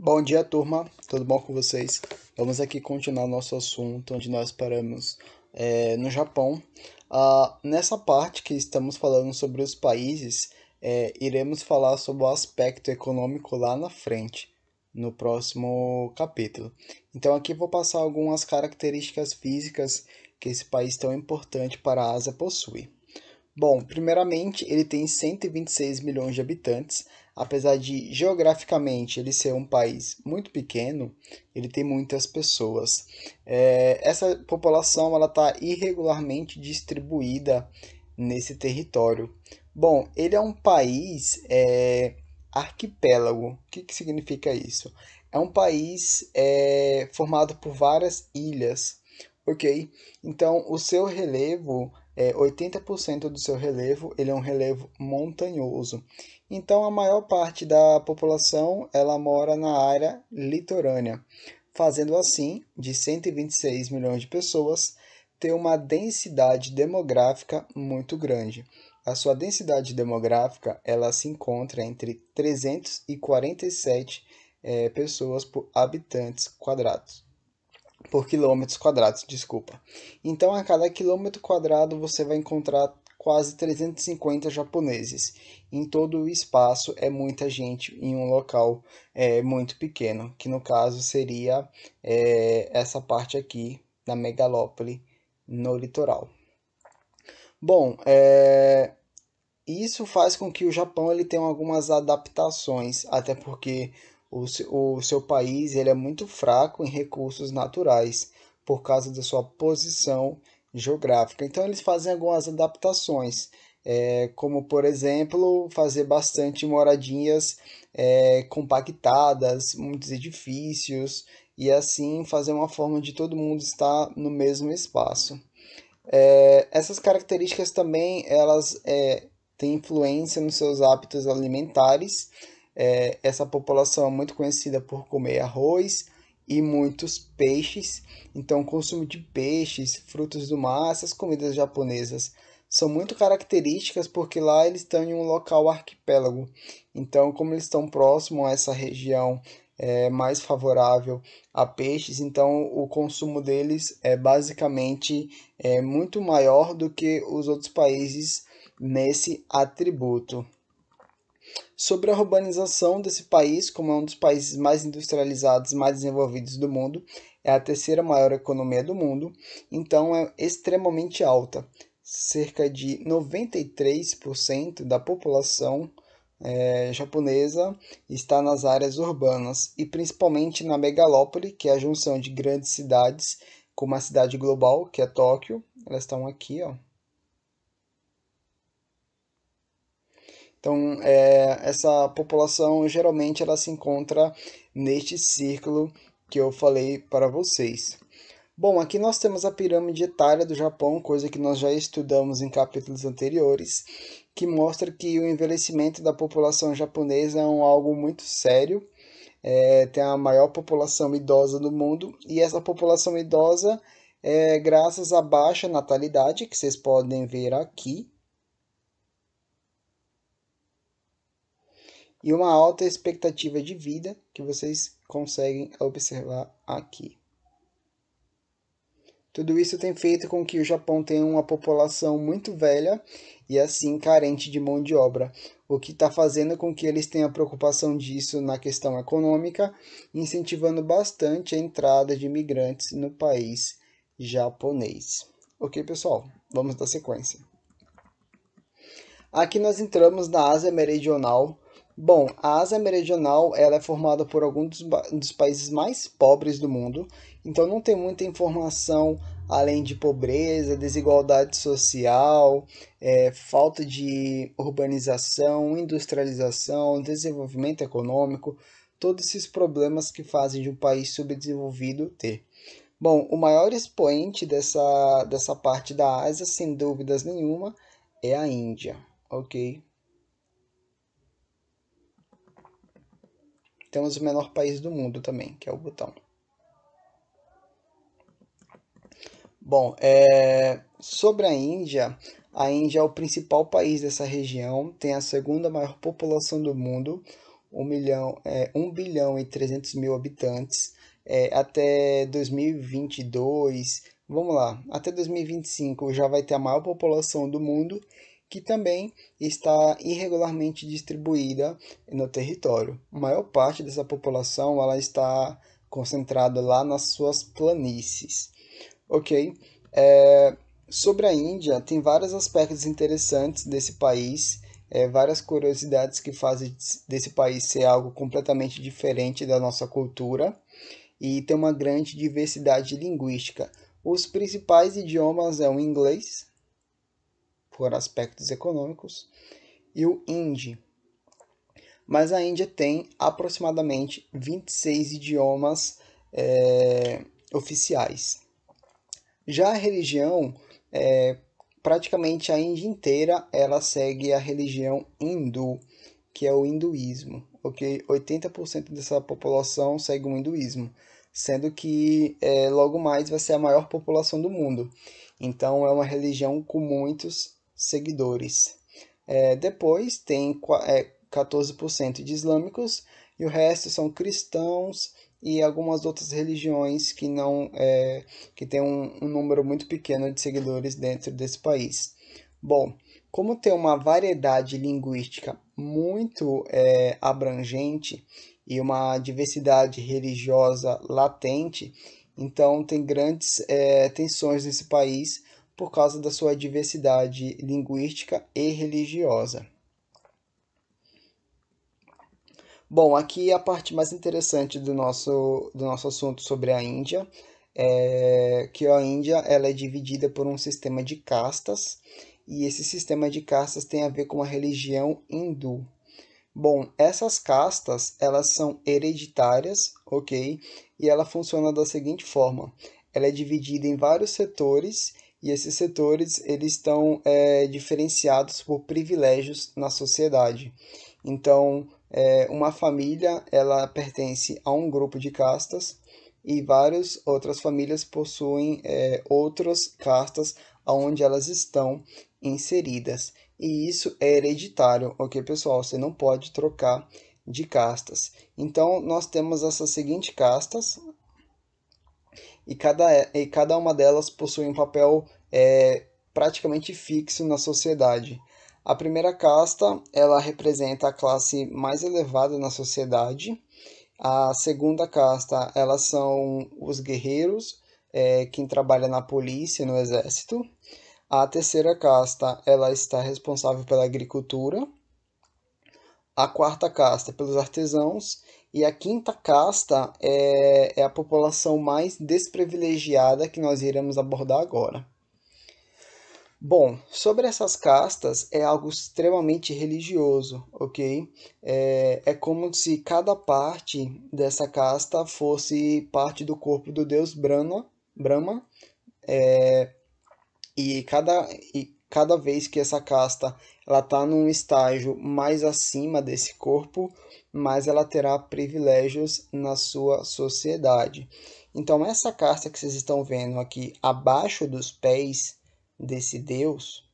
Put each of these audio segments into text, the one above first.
Bom dia, turma. Tudo bom com vocês? Vamos aqui continuar nosso assunto, onde nós paramos é, no Japão. Ah, nessa parte que estamos falando sobre os países, é, iremos falar sobre o aspecto econômico lá na frente, no próximo capítulo. Então, aqui vou passar algumas características físicas que esse país tão importante para a Ásia possui. Bom, primeiramente, ele tem 126 milhões de habitantes apesar de geograficamente ele ser um país muito pequeno, ele tem muitas pessoas. É, essa população ela está irregularmente distribuída nesse território. Bom, ele é um país é, arquipélago. O que, que significa isso? É um país é, formado por várias ilhas, ok? Então, o seu relevo é, 80% do seu relevo ele é um relevo montanhoso. Então a maior parte da população ela mora na área litorânea, fazendo assim de 126 milhões de pessoas ter uma densidade demográfica muito grande. A sua densidade demográfica ela se encontra entre 347 é, pessoas por habitantes quadrados por quilômetros quadrados, desculpa. Então a cada quilômetro quadrado você vai encontrar quase 350 japoneses em todo o espaço é muita gente em um local é, muito pequeno que no caso seria é, essa parte aqui da megalópole no litoral bom é, isso faz com que o Japão ele tenha algumas adaptações até porque o, o seu país ele é muito fraco em recursos naturais por causa da sua posição geográfica. Então eles fazem algumas adaptações, é, como por exemplo fazer bastante moradinhas é, compactadas, muitos edifícios e assim fazer uma forma de todo mundo estar no mesmo espaço. É, essas características também elas é, têm influência nos seus hábitos alimentares é, essa população é muito conhecida por comer arroz e muitos peixes, então o consumo de peixes, frutos do mar, essas comidas japonesas são muito características porque lá eles estão em um local arquipélago. Então, como eles estão próximo a essa região é, mais favorável a peixes, então o consumo deles é basicamente é, muito maior do que os outros países nesse atributo sobre a urbanização desse país, como é um dos países mais industrializados, mais desenvolvidos do mundo, é a terceira maior economia do mundo, então é extremamente alta. Cerca de 93% da população é, japonesa está nas áreas urbanas e principalmente na megalópole, que é a junção de grandes cidades com uma cidade global, que é Tóquio. Elas estão aqui, ó, Então, é, essa população geralmente ela se encontra neste círculo que eu falei para vocês. Bom, aqui nós temos a pirâmide etária do Japão, coisa que nós já estudamos em capítulos anteriores, que mostra que o envelhecimento da população japonesa é um algo muito sério. É, tem a maior população idosa do mundo, e essa população idosa é graças à baixa natalidade, que vocês podem ver aqui, e uma alta expectativa de vida que vocês conseguem observar aqui. Tudo isso tem feito com que o Japão tenha uma população muito velha e assim carente de mão de obra, o que está fazendo com que eles tenham preocupação disso na questão econômica, incentivando bastante a entrada de imigrantes no país japonês. Ok, pessoal, vamos dar sequência. Aqui nós entramos na Ásia Meridional, Bom, a Ásia Meridional ela é formada por alguns dos, dos países mais pobres do mundo, então não tem muita informação além de pobreza, desigualdade social, é, falta de urbanização, industrialização, desenvolvimento econômico, todos esses problemas que fazem de um país subdesenvolvido ter. Bom, o maior expoente dessa, dessa parte da Ásia, sem dúvidas nenhuma, é a Índia, ok? temos o menor país do mundo também, que é o Butão. Bom, é, sobre a Índia, a Índia é o principal país dessa região, tem a segunda maior população do mundo, 1, milhão, é, 1 bilhão e 300 mil habitantes. É, até 2022, vamos lá, até 2025 já vai ter a maior população do mundo que também está irregularmente distribuída no território. A maior parte dessa população ela está concentrada lá nas suas planícies. Ok? É, sobre a Índia, tem vários aspectos interessantes desse país, é, várias curiosidades que fazem desse país ser algo completamente diferente da nossa cultura e tem uma grande diversidade linguística. Os principais idiomas é o inglês, por aspectos econômicos, e o hindi. Mas a Índia tem aproximadamente 26 idiomas é, oficiais. Já a religião, é, praticamente a Índia inteira, ela segue a religião hindu, que é o hinduísmo. Okay? 80% dessa população segue o hinduísmo sendo que é, logo mais vai ser a maior população do mundo. Então é uma religião com muitos seguidores. É, depois tem é, 14% de islâmicos e o resto são cristãos e algumas outras religiões que não é, que tem um, um número muito pequeno de seguidores dentro desse país. Bom, como tem uma variedade linguística muito é, abrangente e uma diversidade religiosa latente, então tem grandes é, tensões nesse país por causa da sua diversidade linguística e religiosa. Bom, aqui é a parte mais interessante do nosso, do nosso assunto sobre a Índia, é que a Índia ela é dividida por um sistema de castas, e esse sistema de castas tem a ver com a religião hindu. Bom, essas castas, elas são hereditárias, ok? E ela funciona da seguinte forma. Ela é dividida em vários setores e esses setores eles estão é, diferenciados por privilégios na sociedade. Então, é, uma família ela pertence a um grupo de castas e várias outras famílias possuem é, outras castas onde elas estão inseridas. E isso é hereditário, ok, pessoal? Você não pode trocar de castas. Então, nós temos essas seguintes castas, e cada, e cada uma delas possui um papel é, praticamente fixo na sociedade. A primeira casta ela representa a classe mais elevada na sociedade. A segunda casta elas são os guerreiros, é, quem trabalha na polícia, no exército. A terceira casta ela está responsável pela agricultura. A quarta casta pelos artesãos e a quinta casta é, é a população mais desprivilegiada que nós iremos abordar agora. Bom, sobre essas castas é algo extremamente religioso, ok? É, é como se cada parte dessa casta fosse parte do corpo do deus Brahma, Brahma é, e, cada, e cada vez que essa casta ela está num estágio mais acima desse corpo, mais ela terá privilégios na sua sociedade. Então essa casta que vocês estão vendo aqui abaixo dos pés desse Deus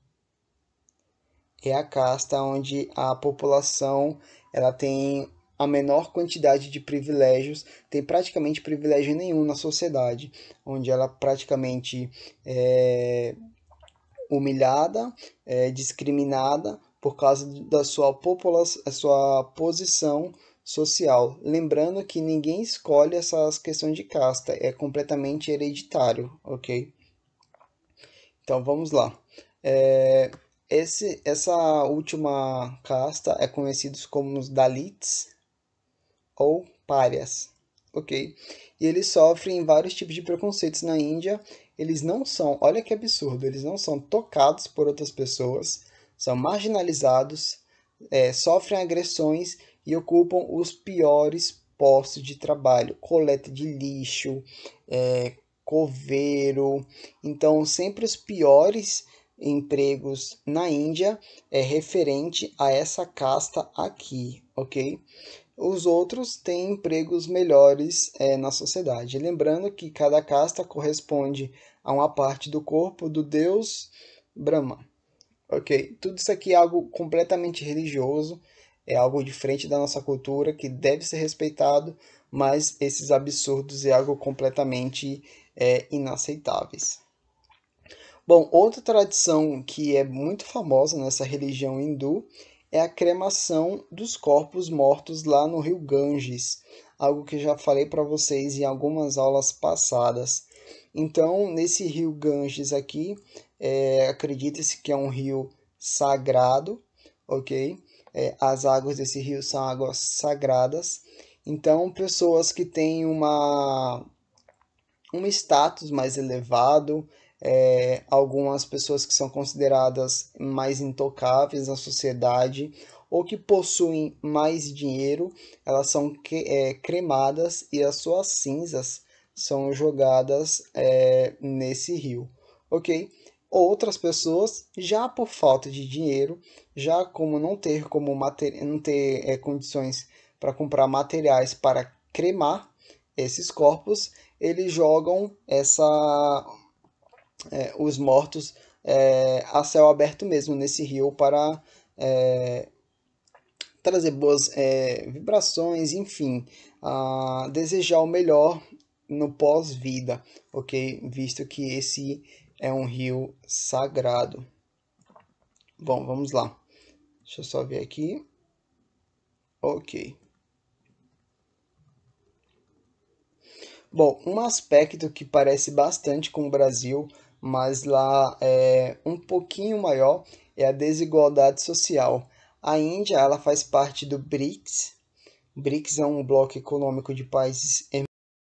é a casta onde a população ela tem a menor quantidade de privilégios, tem praticamente privilégio nenhum na sociedade, onde ela praticamente é, humilhada, é, discriminada por causa da sua, sua posição social. Lembrando que ninguém escolhe essas questões de casta, é completamente hereditário, ok? Então vamos lá. É, esse, essa última casta é conhecida como os Dalits ou Párias, ok? E eles sofrem vários tipos de preconceitos na Índia eles não são, olha que absurdo, eles não são tocados por outras pessoas, são marginalizados, é, sofrem agressões e ocupam os piores postos de trabalho, coleta de lixo, é, coveiro, então sempre os piores empregos na Índia é referente a essa casta aqui, ok? os outros têm empregos melhores é, na sociedade. Lembrando que cada casta corresponde a uma parte do corpo do deus Brahma. Ok? Tudo isso aqui é algo completamente religioso, é algo diferente da nossa cultura, que deve ser respeitado, mas esses absurdos é algo completamente é, inaceitáveis. Bom, outra tradição que é muito famosa nessa religião hindu é a cremação dos corpos mortos lá no rio Ganges, algo que já falei para vocês em algumas aulas passadas. Então, nesse rio Ganges aqui, é, acredita-se que é um rio sagrado, ok? É, as águas desse rio são águas sagradas. Então, pessoas que têm uma, um status mais elevado, é, algumas pessoas que são consideradas mais intocáveis na sociedade ou que possuem mais dinheiro, elas são é, cremadas e as suas cinzas são jogadas é, nesse rio, ok? Outras pessoas, já por falta de dinheiro, já como não ter como não ter é, condições para comprar materiais para cremar esses corpos, eles jogam essa é, os mortos é, a céu aberto mesmo nesse rio para é, trazer boas é, vibrações, enfim, a desejar o melhor no pós-vida, ok? Visto que esse é um rio sagrado. Bom, vamos lá. Deixa eu só ver aqui. Ok. Bom, um aspecto que parece bastante com o Brasil mas lá é um pouquinho maior, é a desigualdade social. A Índia ela faz parte do BRICS. BRICS é um bloco econômico de países. Eu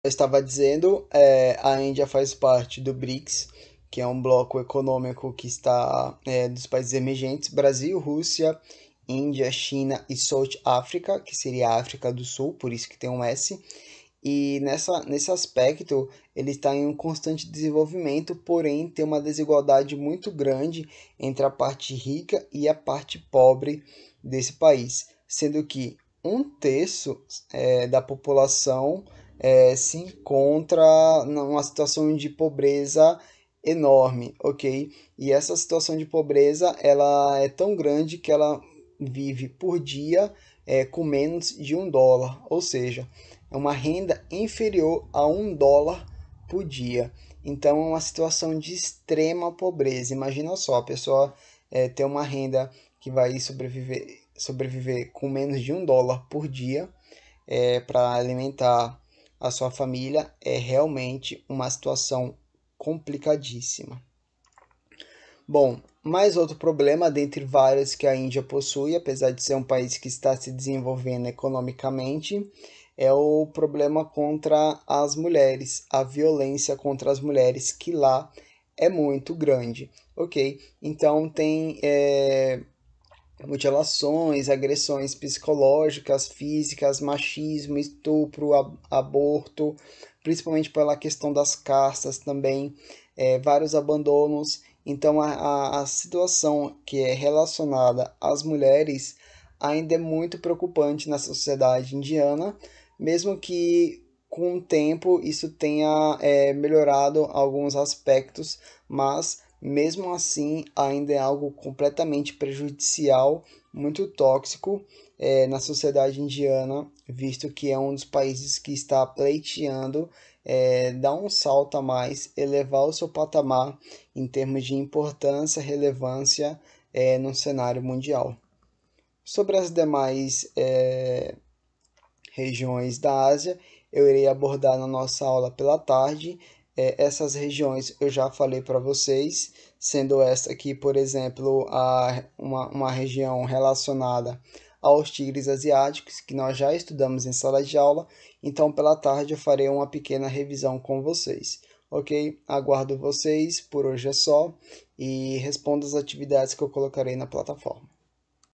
estava dizendo, é, a Índia faz parte do BRICS, que é um bloco econômico que está é, dos países emergentes: Brasil, Rússia, Índia, China e South África, que seria a África do Sul, por isso que tem um S. E nessa, nesse aspecto, ele está em um constante desenvolvimento, porém tem uma desigualdade muito grande entre a parte rica e a parte pobre desse país, sendo que um terço é, da população é, se encontra numa situação de pobreza enorme, ok? E essa situação de pobreza ela é tão grande que ela vive por dia é, com menos de um dólar, ou seja, é uma renda inferior a um dólar por dia. Então é uma situação de extrema pobreza. Imagina só, a pessoa é, ter uma renda que vai sobreviver, sobreviver com menos de um dólar por dia é, para alimentar a sua família é realmente uma situação complicadíssima. Bom, mais outro problema dentre vários que a Índia possui, apesar de ser um país que está se desenvolvendo economicamente, é o problema contra as mulheres, a violência contra as mulheres, que lá é muito grande, ok? Então tem é, mutilações, agressões psicológicas, físicas, machismo, estupro, ab aborto, principalmente pela questão das castas também, é, vários abandonos. Então a, a, a situação que é relacionada às mulheres ainda é muito preocupante na sociedade indiana, mesmo que com o tempo isso tenha é, melhorado alguns aspectos, mas mesmo assim ainda é algo completamente prejudicial, muito tóxico é, na sociedade indiana, visto que é um dos países que está pleiteando é, dar um salto a mais, elevar o seu patamar em termos de importância, relevância é, no cenário mundial. Sobre as demais é, regiões da Ásia. Eu irei abordar na nossa aula pela tarde. É, essas regiões eu já falei para vocês, sendo esta aqui, por exemplo, a, uma, uma região relacionada aos tigres asiáticos, que nós já estudamos em sala de aula. Então, pela tarde eu farei uma pequena revisão com vocês ok? Aguardo vocês, por hoje é só, e responda as atividades que eu colocarei na plataforma.